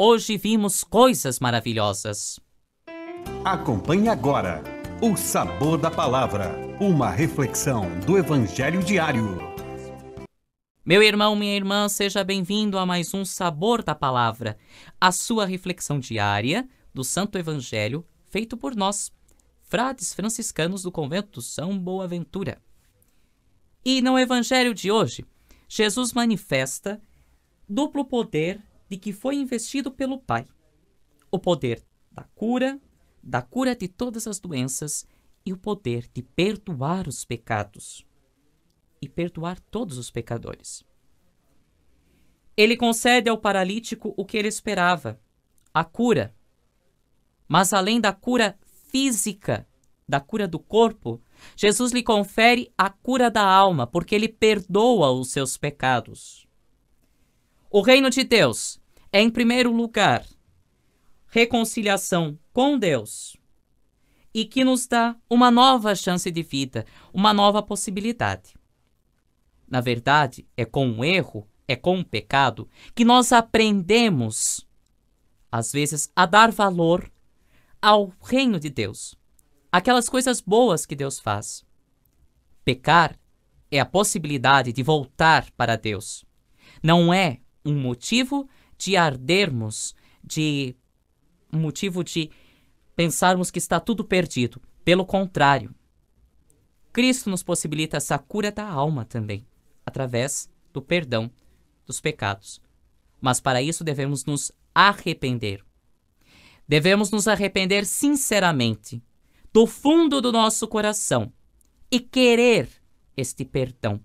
Hoje vimos coisas maravilhosas. Acompanhe agora o Sabor da Palavra, uma reflexão do Evangelho diário. Meu irmão, minha irmã, seja bem-vindo a mais um Sabor da Palavra, a sua reflexão diária do Santo Evangelho feito por nós, frades franciscanos do convento São Boaventura. E no Evangelho de hoje, Jesus manifesta duplo poder de que foi investido pelo Pai: o poder da cura, da cura de todas as doenças e o poder de perdoar os pecados e perdoar todos os pecadores. Ele concede ao paralítico o que ele esperava, a cura. Mas além da cura física, da cura do corpo, Jesus lhe confere a cura da alma, porque ele perdoa os seus pecados. O reino de Deus é, em primeiro lugar, reconciliação com Deus e que nos dá uma nova chance de vida, uma nova possibilidade. Na verdade, é com o erro, é com o pecado que nós aprendemos, às vezes, a dar valor ao reino de Deus, aquelas coisas boas que Deus faz. Pecar é a possibilidade de voltar para Deus. Não é um motivo de ardermos, de um motivo de pensarmos que está tudo perdido. Pelo contrário, Cristo nos possibilita essa cura da alma também, através do perdão dos pecados. Mas para isso devemos nos arrepender. Devemos nos arrepender sinceramente, do fundo do nosso coração, e querer este perdão.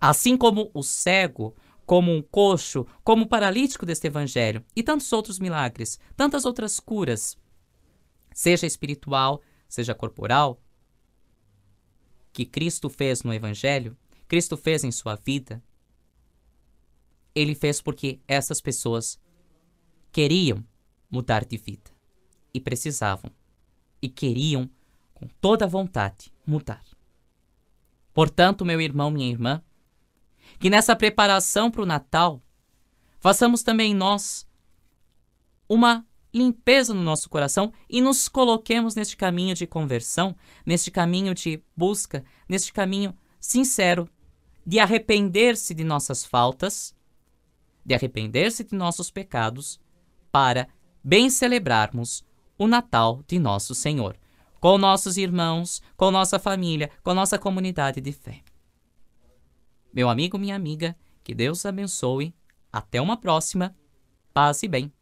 Assim como o cego como um coxo, como paralítico deste evangelho, e tantos outros milagres, tantas outras curas, seja espiritual, seja corporal, que Cristo fez no evangelho, Cristo fez em sua vida. Ele fez porque essas pessoas queriam mudar de vida e precisavam e queriam com toda a vontade mudar. Portanto, meu irmão, minha irmã, que nessa preparação para o Natal, façamos também nós uma limpeza no nosso coração e nos coloquemos neste caminho de conversão, neste caminho de busca, neste caminho sincero de arrepender-se de nossas faltas, de arrepender-se de nossos pecados, para bem celebrarmos o Natal de nosso Senhor, com nossos irmãos, com nossa família, com nossa comunidade de fé. Meu amigo, minha amiga, que Deus abençoe. Até uma próxima. Paz e bem.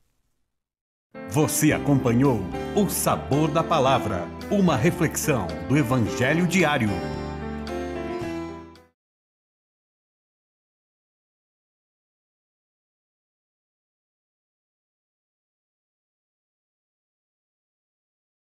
Você acompanhou O Sabor da Palavra, uma reflexão do Evangelho diário